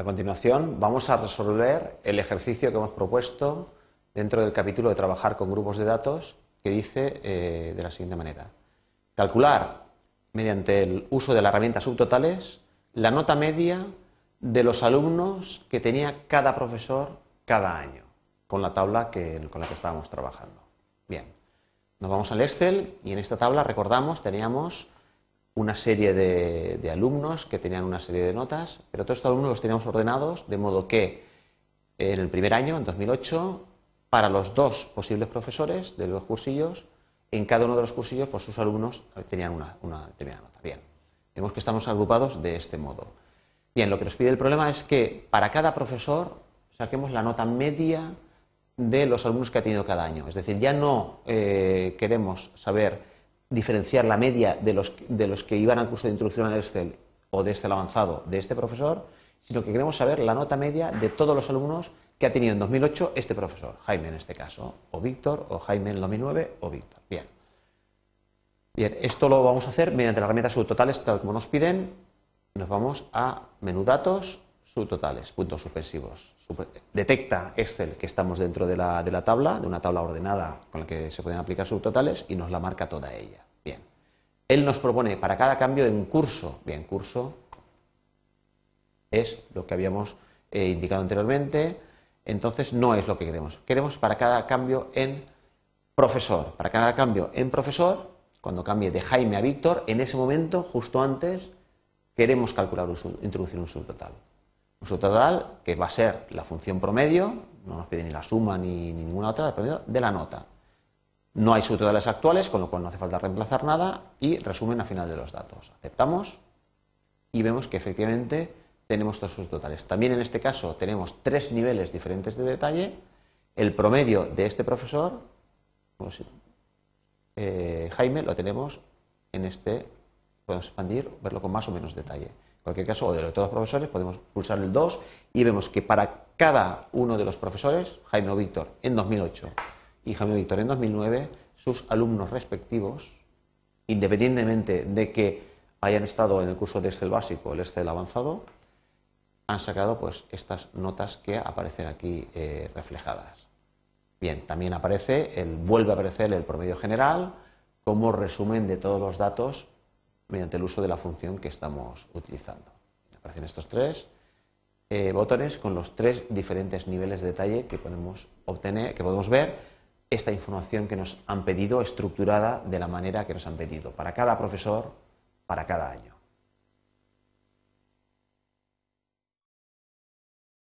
A continuación, vamos a resolver el ejercicio que hemos propuesto dentro del capítulo de trabajar con grupos de datos, que dice eh, de la siguiente manera. Calcular, mediante el uso de la herramienta subtotales, la nota media de los alumnos que tenía cada profesor cada año, con la tabla con la que estábamos trabajando. Bien, nos vamos al Excel y en esta tabla, recordamos, teníamos una serie de, alumnos que tenían una serie de notas, pero todos estos alumnos los teníamos ordenados de modo que en el primer año, en 2008, para los dos posibles profesores de los cursillos, en cada uno de los cursillos pues, sus alumnos tenían una, determinada nota. Bien, vemos que estamos agrupados de este modo. Bien, lo que nos pide el problema es que para cada profesor saquemos la nota media de los alumnos que ha tenido cada año. Es decir, ya no eh, queremos saber diferenciar la media de los, de los que iban al curso de introducción al Excel o de Excel avanzado de este profesor, sino que queremos saber la nota media de todos los alumnos que ha tenido en 2008 este profesor, Jaime en este caso, o Víctor, o Jaime en 2009, o Víctor. Bien. Bien, esto lo vamos a hacer mediante la herramienta subtotales, tal como nos piden. Nos vamos a menú datos, subtotales, puntos suspensivos. detecta Excel que estamos dentro de la, de la tabla, de una tabla ordenada con la que se pueden aplicar subtotales, y nos la marca toda ella. Él nos propone para cada cambio en curso. Bien, curso es lo que habíamos eh, indicado anteriormente, entonces no es lo que queremos. Queremos para cada cambio en profesor. Para cada cambio en profesor, cuando cambie de Jaime a Víctor, en ese momento, justo antes, queremos calcular un introducir un subtotal. Un subtotal que va a ser la función promedio, no nos pide ni la suma ni ninguna otra, de la nota. No hay subtotales actuales, con lo cual no hace falta reemplazar nada y resumen al final de los datos. Aceptamos y vemos que efectivamente tenemos todos sus totales. También en este caso tenemos tres niveles diferentes de detalle. El promedio de este profesor, pues, eh, Jaime, lo tenemos en este, podemos expandir, verlo con más o menos detalle. En cualquier caso, o de todos los profesores, podemos pulsar el 2 y vemos que para cada uno de los profesores, Jaime o Víctor, en 2008 y Jaime Víctor en 2009, sus alumnos respectivos, independientemente de que hayan estado en el curso de Excel básico o el Excel avanzado, han sacado pues estas notas que aparecen aquí eh, reflejadas. Bien, también aparece, el, vuelve a aparecer el promedio general como resumen de todos los datos mediante el uso de la función que estamos utilizando. Aparecen estos tres eh, botones con los tres diferentes niveles de detalle que podemos obtener, que podemos ver esta información que nos han pedido, estructurada de la manera que nos han pedido, para cada profesor, para cada año.